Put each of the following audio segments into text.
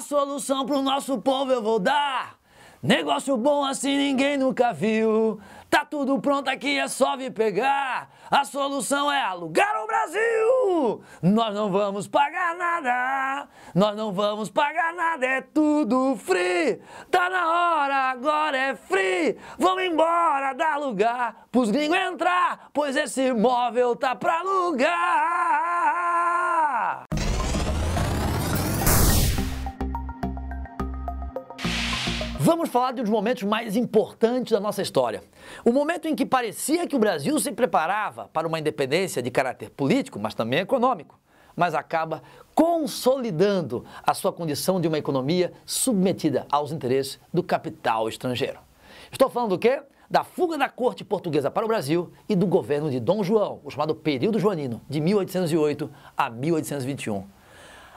A solução pro nosso povo eu vou dar. Negócio bom assim ninguém nunca viu. Tá tudo pronto aqui, é só vir pegar. A solução é alugar o Brasil. Nós não vamos pagar nada. Nós não vamos pagar nada, é tudo free. Tá na hora, agora é free. Vamos embora, dá lugar pros gringos entrar, pois esse móvel tá pra alugar. Vamos falar de um dos momentos mais importantes da nossa história. O momento em que parecia que o Brasil se preparava para uma independência de caráter político, mas também econômico, mas acaba consolidando a sua condição de uma economia submetida aos interesses do capital estrangeiro. Estou falando do quê? Da fuga da corte portuguesa para o Brasil e do governo de Dom João, o chamado período joanino, de 1808 a 1821.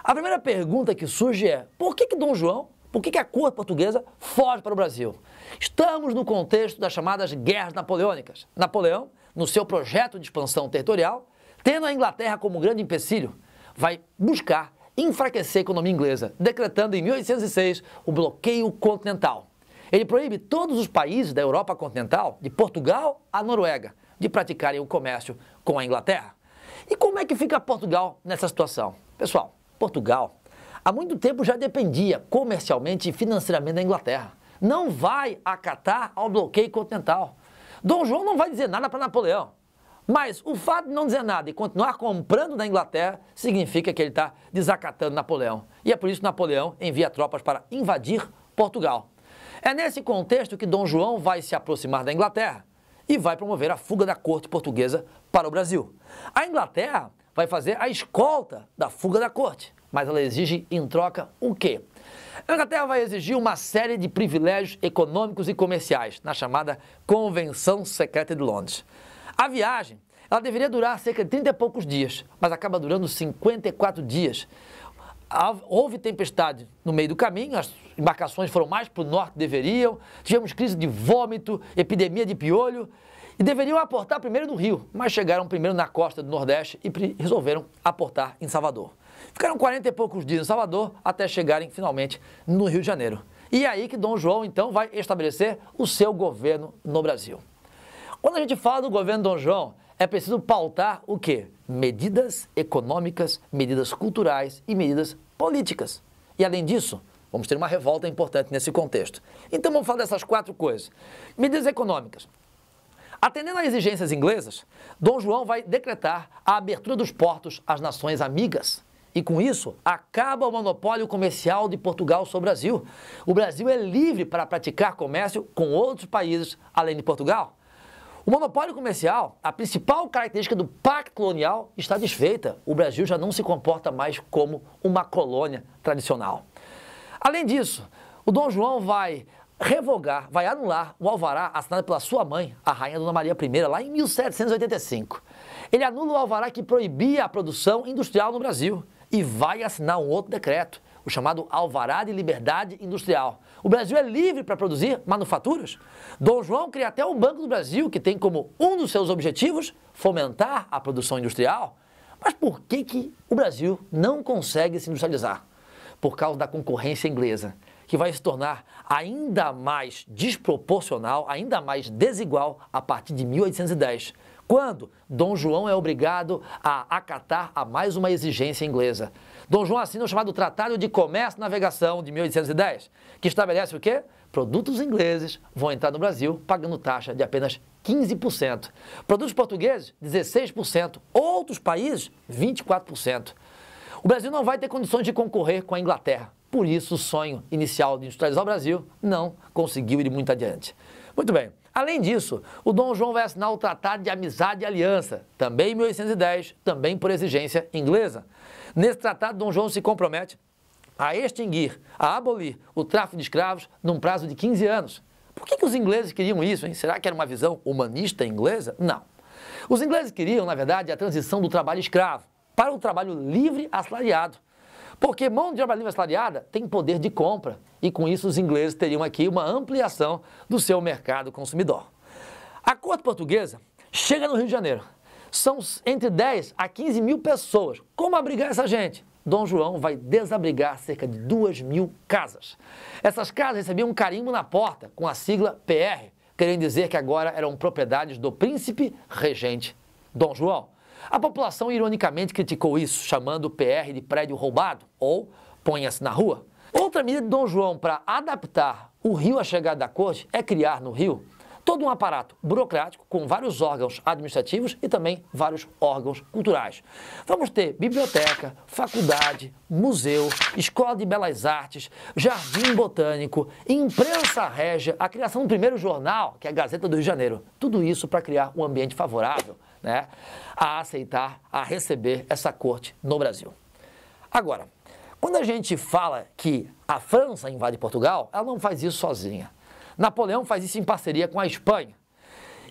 A primeira pergunta que surge é: por que, que Dom João por que, que a cor portuguesa foge para o Brasil? Estamos no contexto das chamadas guerras napoleônicas. Napoleão, no seu projeto de expansão territorial, tendo a Inglaterra como grande empecilho, vai buscar enfraquecer a economia inglesa, decretando em 1806 o bloqueio continental. Ele proíbe todos os países da Europa continental, de Portugal à Noruega, de praticarem o comércio com a Inglaterra. E como é que fica Portugal nessa situação? Pessoal, Portugal há muito tempo já dependia comercialmente e financeiramente da Inglaterra. Não vai acatar ao bloqueio continental. Dom João não vai dizer nada para Napoleão. Mas o fato de não dizer nada e continuar comprando da Inglaterra significa que ele está desacatando Napoleão. E é por isso que Napoleão envia tropas para invadir Portugal. É nesse contexto que Dom João vai se aproximar da Inglaterra e vai promover a fuga da corte portuguesa para o Brasil. A Inglaterra vai fazer a escolta da fuga da corte mas ela exige em troca o quê? A Inglaterra vai exigir uma série de privilégios econômicos e comerciais na chamada Convenção Secreta de Londres. A viagem ela deveria durar cerca de 30 e poucos dias, mas acaba durando 54 dias. Houve tempestade no meio do caminho, as embarcações foram mais para o norte que deveriam, tivemos crise de vômito, epidemia de piolho, e deveriam aportar primeiro no Rio, mas chegaram primeiro na costa do Nordeste e resolveram aportar em Salvador. Ficaram 40 e poucos dias em Salvador até chegarem finalmente no Rio de Janeiro. E é aí que Dom João então vai estabelecer o seu governo no Brasil. Quando a gente fala do governo Dom João, é preciso pautar o quê? Medidas econômicas, medidas culturais e medidas políticas. E além disso, vamos ter uma revolta importante nesse contexto. Então vamos falar dessas quatro coisas. Medidas econômicas. Atendendo às exigências inglesas, Dom João vai decretar a abertura dos portos às nações amigas. E com isso, acaba o monopólio comercial de Portugal sobre o Brasil. O Brasil é livre para praticar comércio com outros países além de Portugal. O monopólio comercial, a principal característica do pacto colonial, está desfeita. O Brasil já não se comporta mais como uma colônia tradicional. Além disso, o Dom João vai revogar, vai anular o alvará assinado pela sua mãe, a rainha Dona Maria I, lá em 1785. Ele anula o alvará que proibia a produção industrial no Brasil e vai assinar um outro decreto, o chamado Alvará de Liberdade Industrial. O Brasil é livre para produzir manufaturas. Dom João cria até o Banco do Brasil, que tem como um dos seus objetivos fomentar a produção industrial. Mas por que, que o Brasil não consegue se industrializar? Por causa da concorrência inglesa, que vai se tornar ainda mais desproporcional, ainda mais desigual a partir de 1810 quando Dom João é obrigado a acatar a mais uma exigência inglesa. Dom João assina o chamado Tratado de Comércio e Navegação de 1810, que estabelece o quê? Produtos ingleses vão entrar no Brasil pagando taxa de apenas 15%. Produtos portugueses, 16%. Outros países, 24%. O Brasil não vai ter condições de concorrer com a Inglaterra. Por isso, o sonho inicial de industrializar o Brasil não conseguiu ir muito adiante. Muito bem. Além disso, o Dom João vai assinar o Tratado de Amizade e Aliança, também em 1810, também por exigência inglesa. Nesse tratado, Dom João se compromete a extinguir, a abolir o tráfico de escravos num prazo de 15 anos. Por que, que os ingleses queriam isso? Hein? Será que era uma visão humanista inglesa? Não. Os ingleses queriam, na verdade, a transição do trabalho escravo para o trabalho livre assalariado. Porque mão de obra livre assalariada tem poder de compra e com isso os ingleses teriam aqui uma ampliação do seu mercado consumidor. A corte portuguesa chega no Rio de Janeiro. São entre 10 a 15 mil pessoas. Como abrigar essa gente? Dom João vai desabrigar cerca de 2 mil casas. Essas casas recebiam um carimbo na porta com a sigla PR, querendo dizer que agora eram propriedades do príncipe regente Dom João. A população ironicamente criticou isso, chamando o PR de prédio roubado ou ponha-se na rua. Outra medida de Dom João para adaptar o Rio à chegada da corte é criar no Rio todo um aparato burocrático com vários órgãos administrativos e também vários órgãos culturais. Vamos ter biblioteca, faculdade, museu, escola de belas artes, jardim botânico, imprensa régia, a criação do primeiro jornal, que é a Gazeta do Rio de Janeiro. Tudo isso para criar um ambiente favorável né, a aceitar, a receber essa corte no Brasil. Agora, quando a gente fala que a França invade Portugal, ela não faz isso sozinha. Napoleão faz isso em parceria com a Espanha.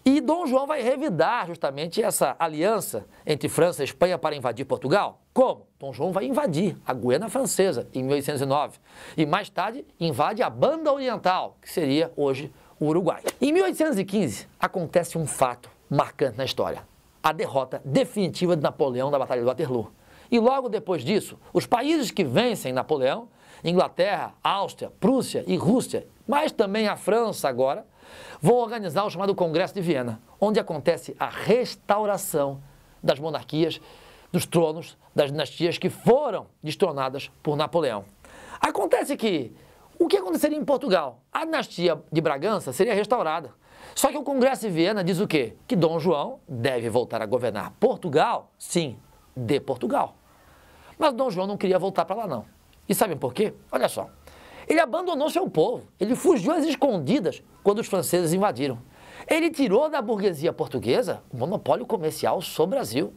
E Dom João vai revidar justamente essa aliança entre França e Espanha para invadir Portugal. Como? Dom João vai invadir a Guiana Francesa em 1809 e mais tarde invade a Banda Oriental, que seria hoje o Uruguai. Em 1815 acontece um fato marcante na história a derrota definitiva de Napoleão na Batalha de Waterloo. E logo depois disso, os países que vencem Napoleão, Inglaterra, Áustria, Prússia e Rússia, mas também a França agora, vão organizar o chamado Congresso de Viena, onde acontece a restauração das monarquias, dos tronos, das dinastias que foram destronadas por Napoleão. Acontece que o que aconteceria em Portugal? A dinastia de Bragança seria restaurada. Só que o Congresso de Viena diz o quê? Que Dom João deve voltar a governar Portugal, sim, de Portugal. Mas Dom João não queria voltar para lá, não. E sabem por quê? Olha só. Ele abandonou seu povo, ele fugiu às escondidas quando os franceses invadiram. Ele tirou da burguesia portuguesa o monopólio comercial sobre o Brasil.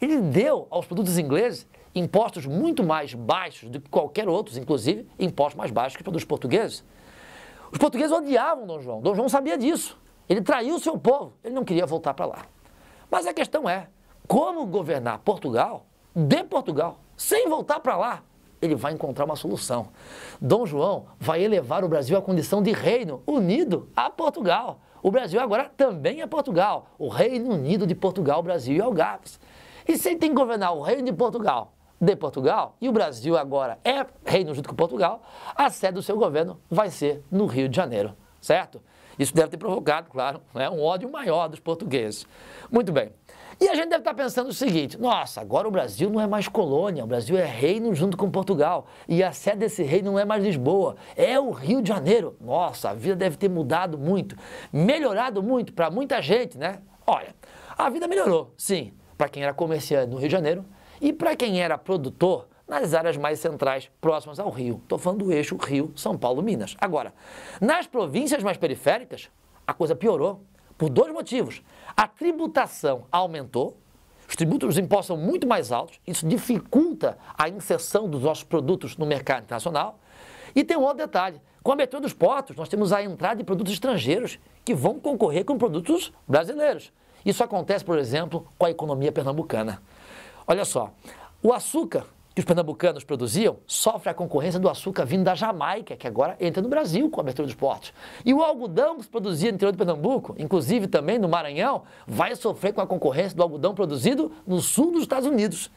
Ele deu aos produtos ingleses impostos muito mais baixos do que qualquer outros, inclusive impostos mais baixos que para os portugueses. Os portugueses odiavam Dom João. Dom João sabia disso. Ele traiu o seu povo. Ele não queria voltar para lá. Mas a questão é: como governar Portugal de Portugal, sem voltar para lá? Ele vai encontrar uma solução. Dom João vai elevar o Brasil à condição de reino unido a Portugal. O Brasil agora também é Portugal. O Reino Unido de Portugal, Brasil e Algarves. E se ele tem que governar o Reino de Portugal de Portugal, e o Brasil agora é reino junto com Portugal, a sede do seu governo vai ser no Rio de Janeiro, certo? Isso deve ter provocado, claro, né, um ódio maior dos portugueses. Muito bem. E a gente deve estar pensando o seguinte: nossa, agora o Brasil não é mais colônia, o Brasil é reino junto com Portugal. E a sede desse reino não é mais Lisboa, é o Rio de Janeiro. Nossa, a vida deve ter mudado muito, melhorado muito para muita gente, né? Olha, a vida melhorou, sim, para quem era comerciante no Rio de Janeiro e para quem era produtor, nas áreas mais centrais, próximas ao Rio. Estou falando do eixo Rio, São Paulo, Minas. Agora, nas províncias mais periféricas, a coisa piorou por dois motivos. A tributação aumentou, os tributos, dos impostos são muito mais altos, isso dificulta a inserção dos nossos produtos no mercado internacional. E tem um outro detalhe: com a abertura dos portos, nós temos a entrada de produtos estrangeiros que vão concorrer com produtos brasileiros. Isso acontece, por exemplo, com a economia pernambucana. Olha só, o açúcar que os pernambucanos produziam sofre a concorrência do açúcar vindo da Jamaica, que agora entra no Brasil com a abertura dos portos. E o algodão que se produzia no interior de Pernambuco, inclusive também no Maranhão, vai sofrer com a concorrência do algodão produzido no sul dos Estados Unidos.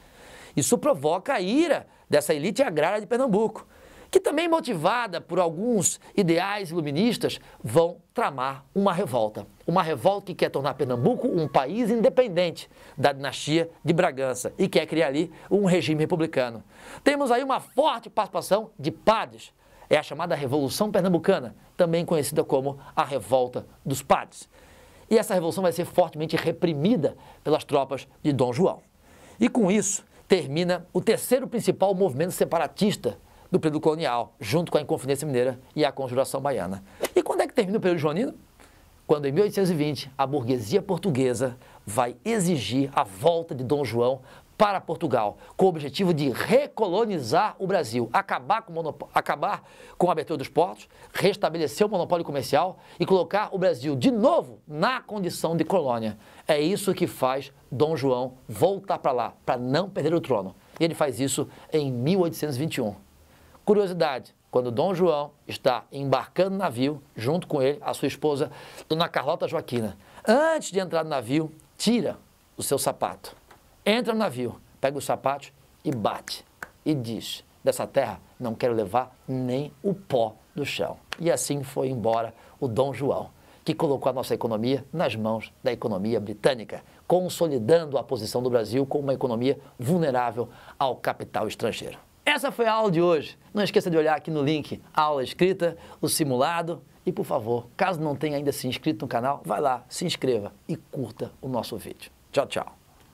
Isso provoca a ira dessa elite agrária de Pernambuco que também motivada por alguns ideais iluministas, vão tramar uma revolta. Uma revolta que quer tornar Pernambuco um país independente da dinastia de Bragança e quer criar ali um regime republicano. Temos aí uma forte participação de padres. É a chamada Revolução Pernambucana, também conhecida como a Revolta dos Padres. E essa revolução vai ser fortemente reprimida pelas tropas de Dom João. E com isso termina o terceiro principal movimento separatista do período colonial, junto com a Inconfidência Mineira e a Conjuração Baiana. E quando é que termina o período joanino? Quando, em 1820, a burguesia portuguesa vai exigir a volta de Dom João para Portugal, com o objetivo de recolonizar o Brasil, acabar com, acabar com a abertura dos portos, restabelecer o monopólio comercial e colocar o Brasil de novo na condição de colônia. É isso que faz Dom João voltar para lá, para não perder o trono. E ele faz isso em 1821. Curiosidade, quando Dom João está embarcando no navio, junto com ele, a sua esposa, Dona Carlota Joaquina, antes de entrar no navio, tira o seu sapato, entra no navio, pega o sapato e bate, e diz, dessa terra não quero levar nem o pó do chão. E assim foi embora o Dom João, que colocou a nossa economia nas mãos da economia britânica, consolidando a posição do Brasil como uma economia vulnerável ao capital estrangeiro. Essa foi a aula de hoje. Não esqueça de olhar aqui no link a aula escrita, o simulado e, por favor, caso não tenha ainda se inscrito no canal, vai lá, se inscreva e curta o nosso vídeo. Tchau, tchau.